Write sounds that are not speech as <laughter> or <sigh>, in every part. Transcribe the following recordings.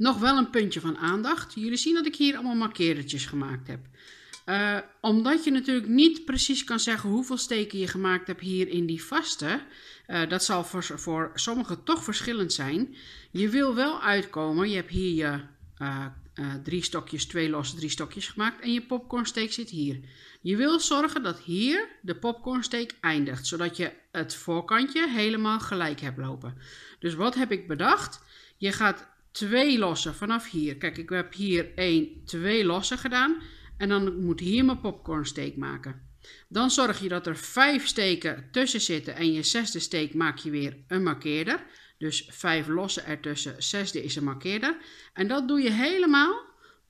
Nog wel een puntje van aandacht. Jullie zien dat ik hier allemaal markeertjes gemaakt heb. Eh, omdat je natuurlijk niet precies kan zeggen hoeveel steken je gemaakt hebt hier in die vaste, eh, dat zal voor, voor sommigen toch verschillend zijn. Je wil wel uitkomen, je hebt hier je eh, drie stokjes, twee losse drie stokjes gemaakt en je popcornsteek zit hier. Je wil zorgen dat hier de popcornsteek eindigt, zodat je het voorkantje helemaal gelijk hebt lopen. Dus wat heb ik bedacht? Je gaat twee lossen vanaf hier. Kijk, ik heb hier 1, 2 lossen gedaan. En dan moet hier mijn popcornsteek maken. Dan zorg je dat er 5 steken tussen zitten en je zesde steek maak je weer een markeerder. Dus 5 lossen ertussen, zesde is een markeerder. En dat doe je helemaal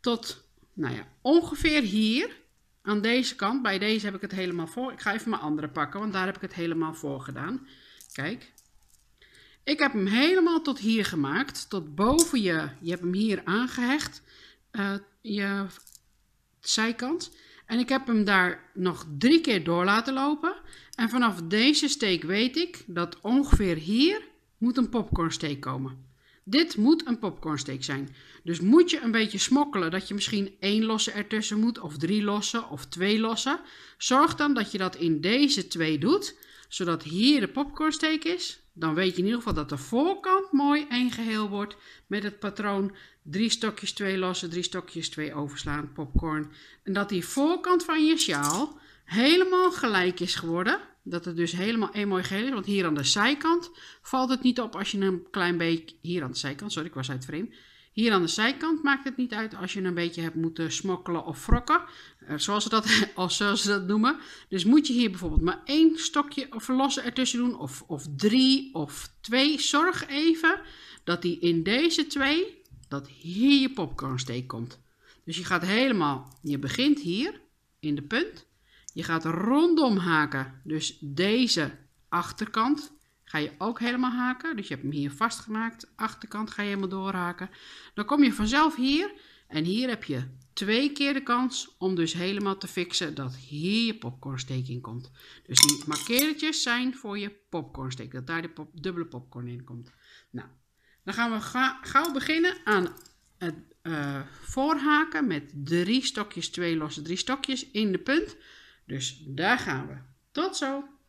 tot nou ja, ongeveer hier aan deze kant. Bij deze heb ik het helemaal voor. Ik ga even mijn andere pakken, want daar heb ik het helemaal voor gedaan. Kijk, ik heb hem helemaal tot hier gemaakt, tot boven je, je hebt hem hier aangehecht, eh, je zijkant. En ik heb hem daar nog drie keer door laten lopen. En vanaf deze steek weet ik dat ongeveer hier moet een popcornsteek komen. Dit moet een popcornsteek zijn. Dus moet je een beetje smokkelen dat je misschien één losse ertussen moet, of drie lossen, of twee lossen. Zorg dan dat je dat in deze twee doet zodat hier de popcornsteek is, dan weet je in ieder geval dat de voorkant mooi één geheel wordt met het patroon drie stokjes twee lossen, drie stokjes twee overslaan popcorn. En dat die voorkant van je sjaal helemaal gelijk is geworden. Dat het dus helemaal één mooi geheel is, want hier aan de zijkant valt het niet op als je een klein beetje, hier aan de zijkant, sorry ik was uit frame, hier aan de zijkant maakt het niet uit als je een beetje hebt moeten smokkelen of wrokken, eh, zoals ze dat, <laughs> of zoals ze dat noemen. Dus moet je hier bijvoorbeeld maar één stokje of losse ertussen doen, of, of drie of twee. Zorg even dat die in deze twee, dat hier je popcornsteek komt. Dus je gaat helemaal, je begint hier in de punt. Je gaat rondom haken, dus deze achterkant ga je ook helemaal haken. Dus je hebt hem hier vastgemaakt, achterkant ga je helemaal doorhaken. Dan kom je vanzelf hier en hier heb je twee keer de kans om dus helemaal te fixen dat hier je popcornsteek in komt. Dus die markeertjes zijn voor je popcornsteek, dat daar de pop, dubbele popcorn in komt. Nou, dan gaan we gauw beginnen aan het eh, voorhaken met drie stokjes, twee losse drie stokjes in de punt. Dus daar gaan we. Tot zo!